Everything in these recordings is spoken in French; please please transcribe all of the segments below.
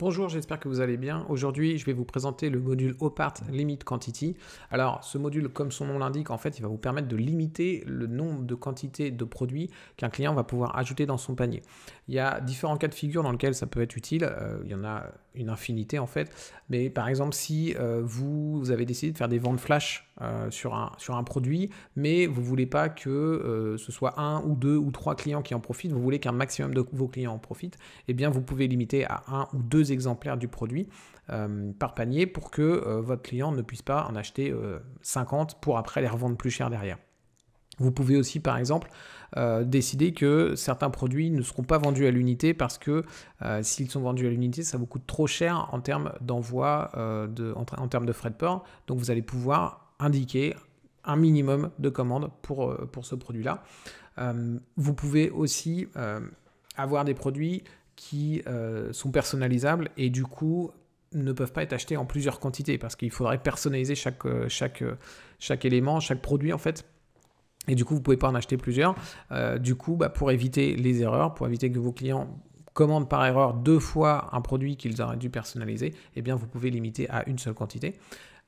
Bonjour, j'espère que vous allez bien. Aujourd'hui, je vais vous présenter le module Opart Limit Quantity. Alors, ce module, comme son nom l'indique, en fait, il va vous permettre de limiter le nombre de quantités de produits qu'un client va pouvoir ajouter dans son panier. Il y a différents cas de figure dans lesquels ça peut être utile. Euh, il y en a une infinité en fait. Mais par exemple, si euh, vous, avez décidé de faire des ventes flash euh, sur, un, sur un produit, mais vous voulez pas que euh, ce soit un ou deux ou trois clients qui en profitent, vous voulez qu'un maximum de vos clients en profitent, et eh bien vous pouvez limiter à un ou deux exemplaires du produit par panier pour que votre client ne puisse pas en acheter 50 pour après les revendre plus cher derrière. Vous pouvez aussi, par exemple, euh, décider que certains produits ne seront pas vendus à l'unité parce que euh, s'ils sont vendus à l'unité, ça vous coûte trop cher en termes d'envoi, euh, de, en, en, termes de frais de port. Donc vous allez pouvoir indiquer un minimum de commandes pour, pour ce produit-là. vous pouvez aussi avoir des produits qui sont personnalisables et du coup ne peuvent pas être achetés en plusieurs quantités parce qu'il faudrait personnaliser chaque, chaque, chaque élément, chaque produit en fait et du coup, vous pouvez pas en acheter plusieurs. Euh, du coup, bah, pour éviter les erreurs, pour éviter que vos clients commandent par erreur deux fois un produit qu'ils auraient dû personnaliser, eh bien, vous pouvez limiter à une seule quantité.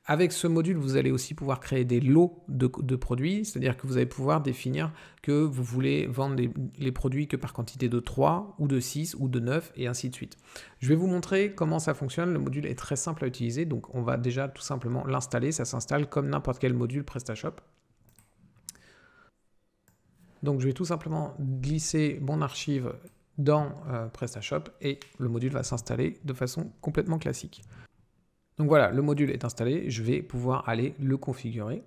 Avec ce module, vous allez aussi pouvoir créer des lots de, produits, c'est-à-dire que vous allez pouvoir définir que vous voulez vendre les, les, produits que par quantité de 3 ou de 6 ou de 9 et ainsi de suite. Je vais vous montrer comment ça fonctionne. Le module est très simple à utiliser, donc on va déjà tout simplement l'installer. Ça s'installe comme n'importe quel module PrestaShop. Donc je vais tout simplement glisser mon archive dans euh, PrestaShop et le module va s'installer de façon complètement classique. Donc voilà, le module est installé, je vais pouvoir aller le configurer.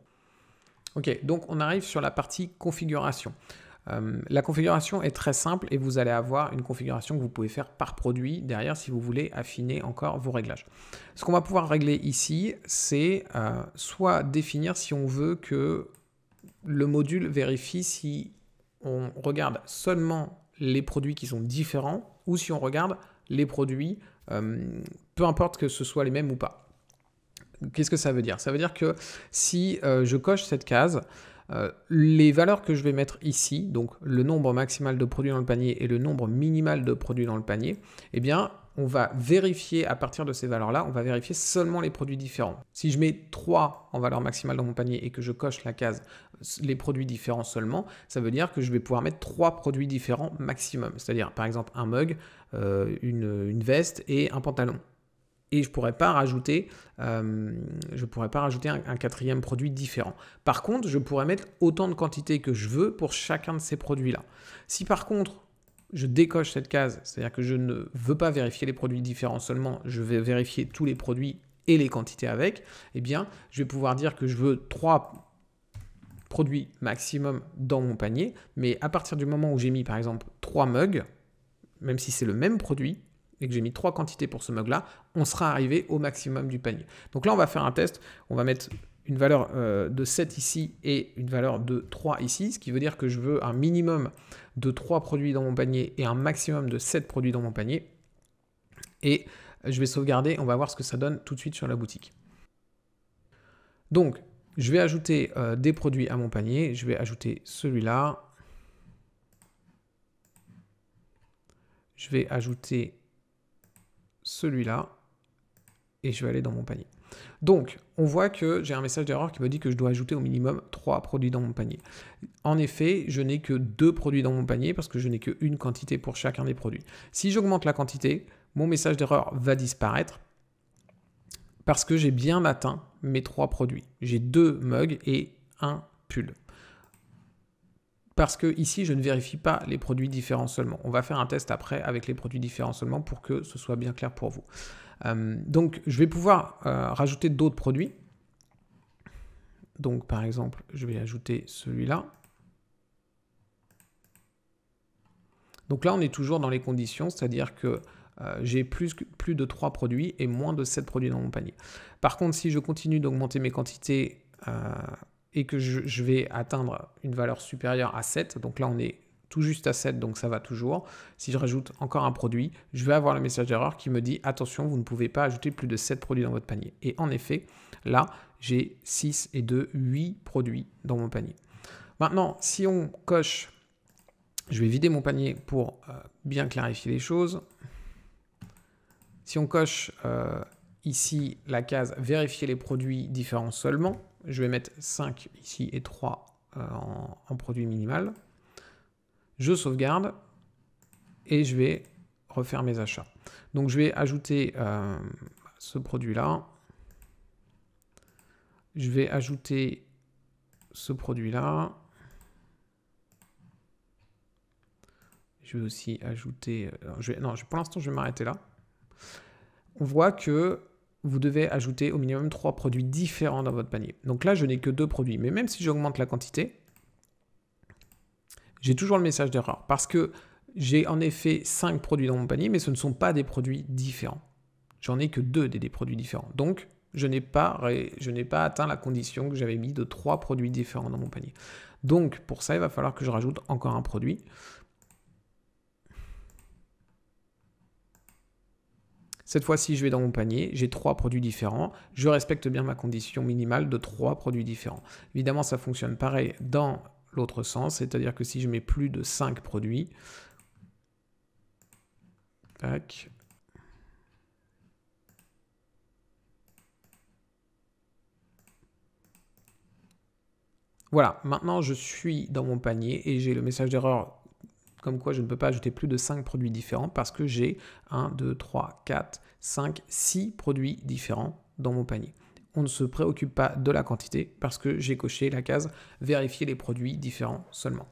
Ok, donc on arrive sur la partie configuration. Euh, la configuration est très simple et vous allez avoir une configuration que vous pouvez faire par produit derrière si vous voulez affiner encore vos réglages. Ce qu'on va pouvoir régler ici, c'est euh, soit définir si on veut que le module vérifie si on regarde seulement les produits qui sont différents ou si on regarde les produits, euh, peu importe que ce soit les mêmes ou pas. Qu'est-ce que ça veut dire Ça veut dire que si euh, je coche cette case, euh, les valeurs que je vais mettre ici, donc le nombre maximal de produits dans le panier et le nombre minimal de produits dans le panier, eh bien, on va vérifier à partir de ces valeurs-là, on va vérifier seulement les produits différents. Si je mets 3 en valeur maximale dans mon panier et que je coche la case les produits différents seulement, ça veut dire que je vais pouvoir mettre 3 produits différents maximum. C'est-à-dire par exemple un mug, euh, une, veste et un pantalon et je pourrais pas rajouter, euh, je pourrais pas rajouter un, un, quatrième produit différent. Par contre, je pourrais mettre autant de quantités que je veux pour chacun de ces produits-là. Si par contre je décoche cette case, c'est-à-dire que je ne veux pas vérifier les produits différents seulement, je vais vérifier tous les produits et les quantités avec, eh bien, je vais pouvoir dire que je veux trois produits maximum dans mon panier, mais à partir du moment où j'ai mis par exemple trois mugs, même si c'est le même produit, et que j'ai mis trois quantités pour ce mug-là, on sera arrivé au maximum du panier. Donc là, on va faire un test, on va mettre une valeur euh, de 7 ici et une valeur de 3 ici, ce qui veut dire que je veux un minimum de 3 produits dans mon panier et un maximum de 7 produits dans mon panier. Et je vais sauvegarder, on va voir ce que ça donne tout de suite sur la boutique. Donc, je vais ajouter euh, des produits à mon panier, je vais ajouter celui-là. Je vais ajouter celui-là et je vais aller dans mon panier. Donc, on voit que j'ai un message d'erreur qui me dit que je dois ajouter au minimum 3 produits dans mon panier. En effet, je n'ai que 2 produits dans mon panier parce que je n'ai qu'une quantité pour chacun des produits. Si j'augmente la quantité, mon message d'erreur va disparaître parce que j'ai bien atteint mes 3 produits. J'ai deux mugs et un pull parce que ici, je ne vérifie pas les produits différents seulement. On va faire un test après avec les produits différents seulement pour que ce soit bien clair pour vous. Euh, donc, je vais pouvoir euh, rajouter d'autres produits. Donc, par exemple, je vais ajouter celui-là. Donc là, on est toujours dans les conditions, c'est-à-dire que euh, j'ai plus, plus de 3 produits et moins de 7 produits dans mon panier. Par contre, si je continue d'augmenter mes quantités et que je, vais atteindre une valeur supérieure à 7, donc là on est tout juste à 7, donc ça va toujours. Si je rajoute encore un produit, je vais avoir le message d'erreur qui me dit attention, vous ne pouvez pas ajouter plus de 7 produits dans votre panier. Et en effet, là, j'ai 6 et 2, 8 produits dans mon panier. Maintenant, si on coche, je vais vider mon panier pour euh, bien clarifier les choses. Si on coche euh, ici la case vérifier les produits différents seulement, je vais mettre 5 ici et 3 euh, en, produit minimal. Je sauvegarde et je vais refaire mes achats. Donc je vais ajouter euh, ce produit-là. Je vais ajouter ce produit-là. Je vais aussi ajouter... Euh, non, pour l'instant, je vais m'arrêter là. On voit que vous devez ajouter au minimum trois produits différents dans votre panier. Donc là, je n'ai que deux produits, mais même si j'augmente la quantité, j'ai toujours le message d'erreur parce que j'ai en effet cinq produits dans mon panier, mais ce ne sont pas des produits différents. J'en ai que deux des, produits différents. Donc, je n'ai pas, pas atteint la condition que j'avais mis de trois produits différents dans mon panier. Donc, pour ça, il va falloir que je rajoute encore un produit Cette fois-ci, je vais dans mon panier, j'ai trois produits différents, je respecte bien ma condition minimale de trois produits différents. Évidemment, ça fonctionne pareil dans l'autre sens, c'est-à-dire que si je mets plus de 5 produits, Voilà, maintenant je suis dans mon panier et j'ai le message d'erreur comme quoi je ne peux pas ajouter plus de 5 produits différents parce que j'ai 1, 2, 3, 4, 5, 6 produits différents dans mon panier. On ne se préoccupe pas de la quantité parce que j'ai coché la case vérifier les produits différents seulement.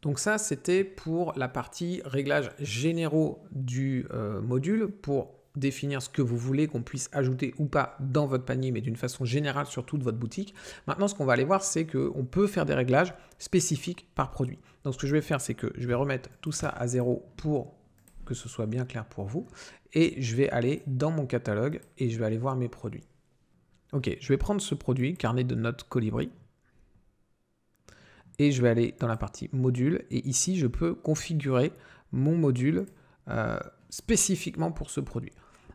Donc ça, c'était pour la partie réglages généraux du euh, module pour définir ce que vous voulez qu'on puisse ajouter ou pas dans votre panier, mais d'une façon générale sur toute votre boutique. Maintenant, ce qu'on va aller voir, c'est qu'on peut faire des réglages spécifiques par produit. Donc, ce que je vais faire, c'est que je vais remettre tout ça à zéro pour que ce soit bien clair pour vous. Et je vais aller dans mon catalogue et je vais aller voir mes produits. Ok, je vais prendre ce produit, carnet de notes Colibri. Et je vais aller dans la partie module. Et ici, je peux configurer mon module euh, spécifiquement pour ce produit.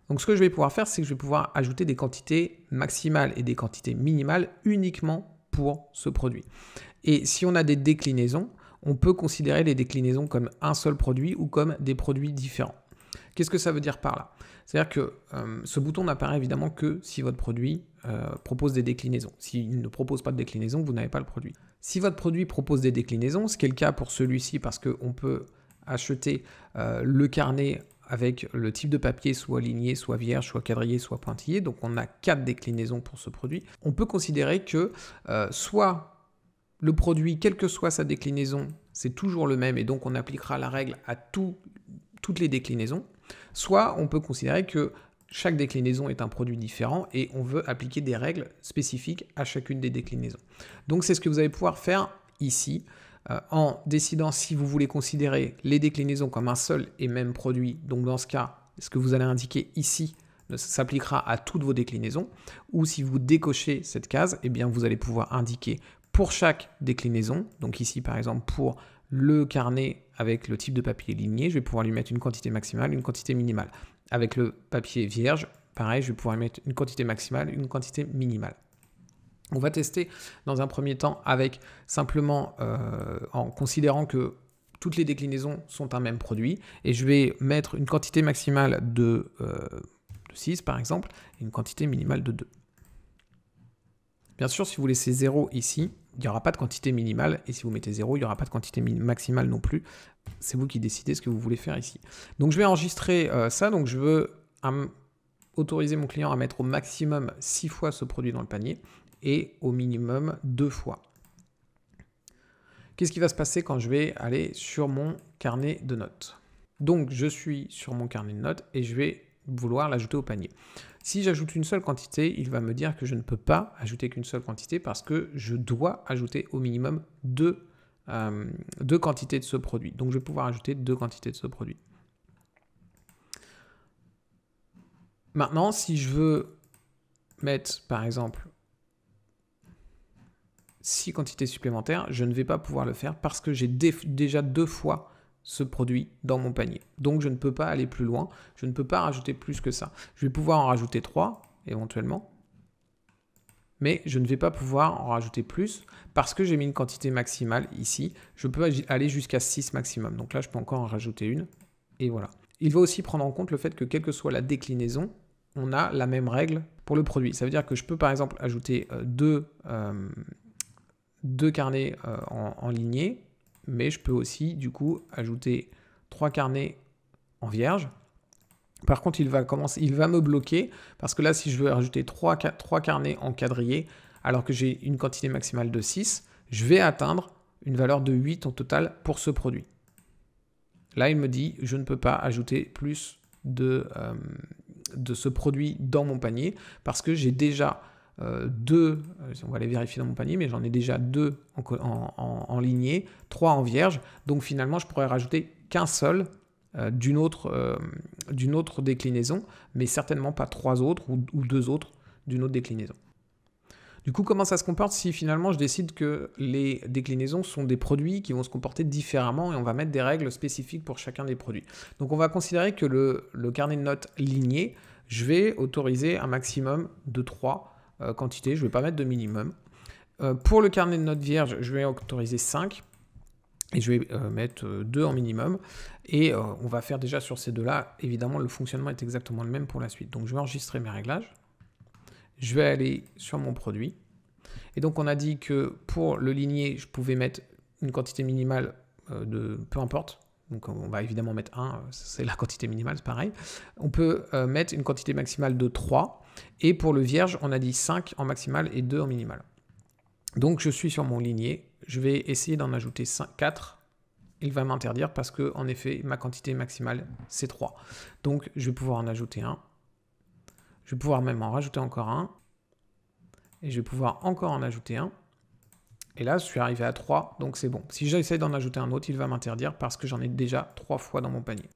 Donc ce que je vais pouvoir faire, c'est que je vais pouvoir ajouter des quantités maximales et des quantités minimales uniquement pour ce produit. Et si on a des déclinaisons, on peut considérer les déclinaisons comme un seul produit ou comme des produits différents. Qu'est-ce que ça veut dire par là C'est-à-dire que euh, ce bouton n'apparaît évidemment que si votre produit euh, propose des déclinaisons. S'il ne propose pas de déclinaison, vous n'avez pas le produit. Si votre produit propose des déclinaisons, ce qui est le cas pour celui-ci parce qu'on peut acheter euh, le carnet avec le type de papier soit aligné, soit vierge, soit quadrillé, soit pointillé. Donc on a quatre déclinaisons pour ce produit. On peut considérer que euh, soit le produit, quelle que soit sa déclinaison, c'est toujours le même et donc on appliquera la règle à toutes les déclinaisons. Soit on peut considérer que chaque déclinaison est un produit différent et on veut appliquer des règles spécifiques à chacune des déclinaisons. Donc c'est ce que vous allez pouvoir faire ici. Euh, en décidant si vous voulez considérer les déclinaisons comme un seul et même produit. Donc dans ce cas, ce que vous allez indiquer ici s'appliquera à toutes vos déclinaisons, ou si vous décochez cette case, eh bien vous allez pouvoir indiquer pour chaque déclinaison, donc ici par exemple pour le carnet avec le type de papier ligné, je vais pouvoir lui mettre une quantité maximale, une quantité minimale. Avec le papier vierge, pareil, je vais pouvoir lui mettre une quantité maximale, une quantité minimale. On va tester dans un premier temps avec simplement euh, en considérant que toutes les déclinaisons sont un même produit et je vais mettre une quantité maximale de, 6 euh, par exemple et une quantité minimale de 2. Bien sûr, si vous laissez 0 ici, il n'y aura pas de quantité minimale, et si vous mettez 0, il n'y aura pas de quantité maximale non plus. C'est vous qui décidez ce que vous voulez faire ici. Donc je vais enregistrer euh, ça, donc je veux autoriser mon client à mettre au maximum 6 fois ce produit dans le panier, et au minimum deux fois. Qu'est-ce qui va se passer quand je vais aller sur mon carnet de notes Donc je suis sur mon carnet de notes et je vais vouloir l'ajouter au panier. Si j'ajoute une seule quantité, il va me dire que je ne peux pas ajouter qu'une seule quantité parce que je dois ajouter au minimum deux, euh, deux quantités de ce produit. Donc je vais pouvoir ajouter deux quantités de ce produit. Maintenant, si je veux mettre par exemple 6 quantités supplémentaires, je ne vais pas pouvoir le faire parce que j'ai déjà deux fois ce produit dans mon panier. Donc je ne peux pas aller plus loin, je ne peux pas rajouter plus que ça. Je vais pouvoir en rajouter 3 éventuellement, mais je ne vais pas pouvoir en rajouter plus parce que j'ai mis une quantité maximale ici. Je peux aller jusqu'à 6 maximum. Donc là, je peux encore en rajouter une et voilà. Il va aussi prendre en compte le fait que quelle que soit la déclinaison, on a la même règle pour le produit. Ça veut dire que je peux par exemple ajouter 2. Euh, deux carnets euh, en, lignée, mais je peux aussi du coup ajouter trois carnets en vierge. Par contre, il va, commencer, il va me bloquer parce que là, si je veux rajouter trois carnets en quadrillé, alors que j'ai une quantité maximale de 6, je vais atteindre une valeur de 8 en total pour ce produit. Là, il me dit, je ne peux pas ajouter plus de, euh, de ce produit dans mon panier parce que j'ai déjà 2, euh, deux, euh, on va les vérifier dans mon panier, mais j'en ai déjà deux en, en, lignée, trois en vierge. Donc finalement, je pourrais rajouter qu'un seul euh, d'une autre, d'une autre déclinaison, mais certainement pas trois autres ou, ou deux autres d'une autre déclinaison. Du coup, comment ça se comporte si finalement je décide que les déclinaisons sont des produits qui vont se comporter différemment et on va mettre des règles spécifiques pour chacun des produits Donc on va considérer que le, le carnet de notes ligné, je vais autoriser un maximum de 3 euh, quantité, je ne vais pas mettre de minimum. Euh, pour le carnet de notes vierge, je vais autoriser 5 et je vais euh, mettre 2 en minimum. Et on va faire déjà sur ces deux-là, évidemment, le fonctionnement est exactement le même pour la suite. Donc je vais enregistrer mes réglages. Je vais aller sur mon produit. Et donc on a dit que pour le ligné, je pouvais mettre une quantité minimale de peu importe. Donc on va évidemment mettre 1, c'est la quantité minimale, c'est pareil. On peut mettre une quantité maximale de 3. Et pour le vierge, on a dit 5 en maximal et 2 en minimal. Donc je suis sur mon ligné, je vais essayer d'en ajouter 5, 4. Il va m'interdire parce que, effet, ma quantité maximale, c'est 3. Donc je vais pouvoir en ajouter un. Je vais pouvoir même en rajouter encore un. Et je vais pouvoir encore en ajouter un. Et là, je suis arrivé à 3, donc c'est bon. Si j'essaie d'en ajouter un autre, il va m'interdire parce que j'en ai déjà 3 fois dans mon panier.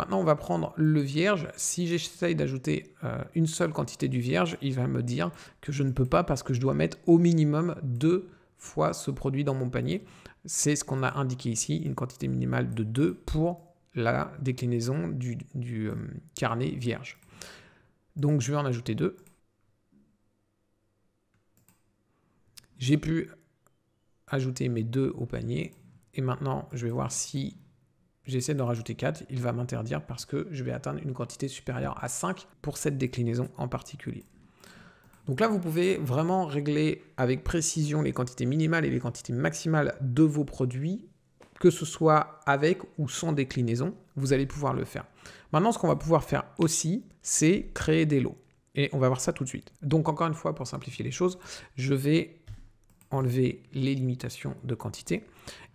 Maintenant, on va prendre le vierge. Si j'essaye d'ajouter euh, une seule quantité du vierge, il va me dire que je ne peux pas parce que je dois mettre au minimum deux fois ce produit dans mon panier. C'est ce qu'on a indiqué ici, une quantité minimale de 2 pour la déclinaison du, euh, carnet vierge. Donc je vais en ajouter deux. J'ai pu ajouter mes deux au panier. Et maintenant, je vais voir si j'essaie d'en rajouter 4, il va m'interdire parce que je vais atteindre une quantité supérieure à 5 pour cette déclinaison en particulier. Donc là, vous pouvez vraiment régler avec précision les quantités minimales et les quantités maximales de vos produits, que ce soit avec ou sans déclinaison, vous allez pouvoir le faire. Maintenant, ce qu'on va pouvoir faire aussi, c'est créer des lots. Et on va voir ça tout de suite. Donc encore une fois, pour simplifier les choses, je vais enlever les limitations de quantité.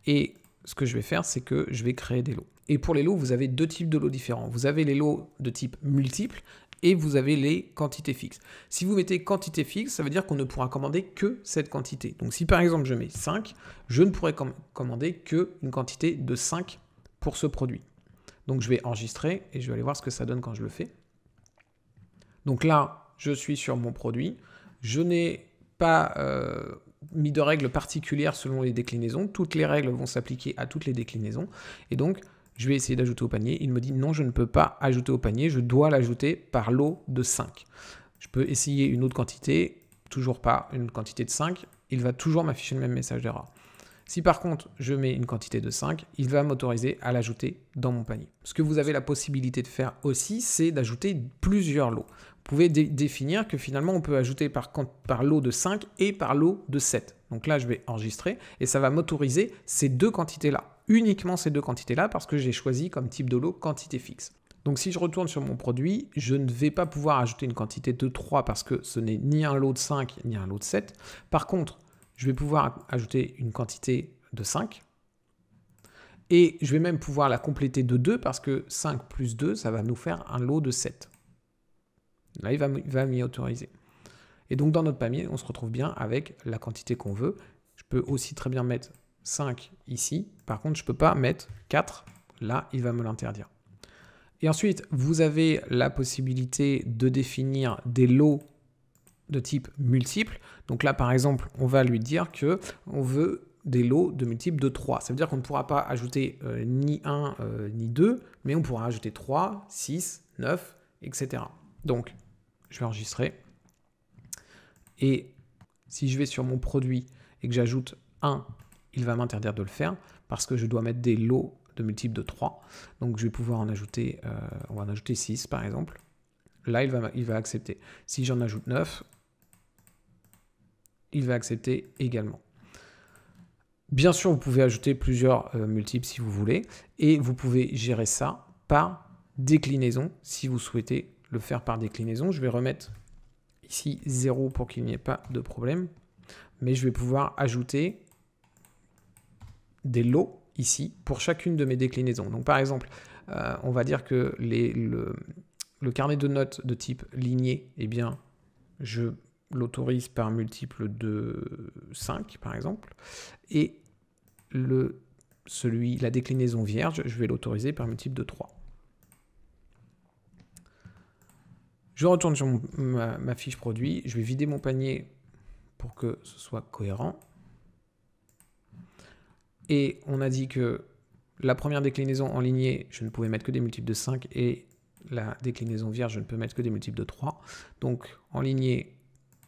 Et ce que je vais faire, c'est que je vais créer des lots. Et pour les lots, vous avez deux types de lots différents. Vous avez les lots de type multiple et vous avez les quantités fixes. Si vous mettez quantité fixe, ça veut dire qu'on ne pourra commander que cette quantité. Donc si par exemple je mets 5, je ne pourrai commander qu'une quantité de 5 pour ce produit. Donc je vais enregistrer et je vais aller voir ce que ça donne quand je le fais. Donc là, je suis sur mon produit. Je n'ai pas euh, mis de règles particulières selon les déclinaisons. Toutes les règles vont s'appliquer à toutes les déclinaisons. Et donc, je vais essayer d'ajouter au panier. Il me dit non, je ne peux pas ajouter au panier, je dois l'ajouter par lot de 5. Je peux essayer une autre quantité, toujours pas une quantité de 5. Il va toujours m'afficher le même message d'erreur. Si par contre je mets une quantité de 5, il va m'autoriser à l'ajouter dans mon panier. Ce que vous avez la possibilité de faire aussi, c'est d'ajouter plusieurs lots pouvez définir que finalement on peut ajouter par, par lot de 5 et par lot de 7. Donc là, je vais enregistrer et ça va m'autoriser ces deux quantités-là, uniquement ces deux quantités-là, parce que j'ai choisi comme type de lot quantité fixe. Donc si je retourne sur mon produit, je ne vais pas pouvoir ajouter une quantité de 3 parce que ce n'est ni un lot de 5 ni un lot de 7. Par contre, je vais pouvoir ajouter une quantité de 5. Et je vais même pouvoir la compléter de 2 parce que 5 plus 2, ça va nous faire un lot de 7. Là, il va, va m'y autoriser. Et donc, dans notre panier, on se retrouve bien avec la quantité qu'on veut. Je peux aussi très bien mettre 5 ici. Par contre, je ne peux pas mettre 4. Là, il va me l'interdire. Et ensuite, vous avez la possibilité de définir des lots de type multiple. Donc là, par exemple, on va lui dire que on veut des lots de multiples de 3. Ça veut dire qu'on ne pourra pas ajouter euh, ni 1 euh, ni 2, mais on pourra ajouter 3, 6, 9, etc. Donc je vais enregistrer. Et si je vais sur mon produit et que j'ajoute 1, il va m'interdire de le faire parce que je dois mettre des lots de multiples de 3. Donc je vais pouvoir en ajouter, euh, on va en ajouter 6 par exemple. Là, il va, il va accepter. Si j'en ajoute 9, il va accepter également. Bien sûr, vous pouvez ajouter plusieurs euh, multiples si vous voulez, et vous pouvez gérer ça par déclinaison si vous souhaitez le faire par déclinaison. Je vais remettre ici 0 pour qu'il n'y ait pas de problème. Mais je vais pouvoir ajouter des lots ici pour chacune de mes déclinaisons. Donc par exemple, euh, on va dire que les, le, carnet de notes de type ligné, eh bien, je l'autorise par multiple de 5, par exemple. Et le, celui, la déclinaison vierge, je vais l'autoriser par multiple de 3. Je retourne sur ma, ma fiche produit, je vais vider mon panier pour que ce soit cohérent. Et on a dit que la première déclinaison en lignée, je ne pouvais mettre que des multiples de 5 et la déclinaison vierge, je ne peux mettre que des multiples de 3. Donc en lignée,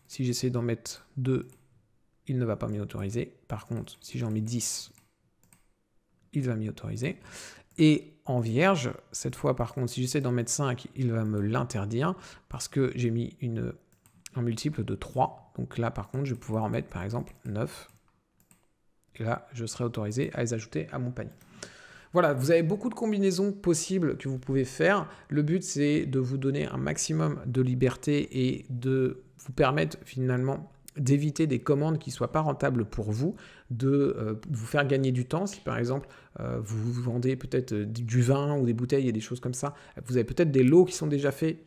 si j'essaie d'en mettre 2, il ne va pas m'y autoriser. Par contre, si j'en mets 10, il va m'y autoriser. Et en vierge, cette fois par contre, si j'essaie d'en mettre 5, il va me l'interdire parce que j'ai mis une, un multiple de 3. Donc là par contre, je vais pouvoir en mettre par exemple 9. là, je serai autorisé à les ajouter à mon panier. Voilà, vous avez beaucoup de combinaisons possibles que vous pouvez faire. Le but, c'est de vous donner un maximum de liberté et de vous permettre finalement d'éviter des commandes qui ne soient pas rentables pour vous, de euh, vous faire gagner du temps. Si par exemple euh, vous vendez peut-être euh, du vin ou des bouteilles et des choses comme ça, vous avez peut-être des lots qui sont déjà faits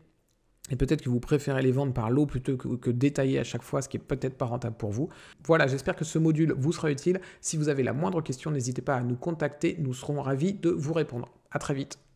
et peut-être que vous préférez les vendre par lot plutôt que, que, détailler à chaque fois, ce qui est peut-être pas rentable pour vous. Voilà, j'espère que ce module vous sera utile. Si vous avez la moindre question, n'hésitez pas à nous contacter, nous serons ravis de vous répondre. À très vite.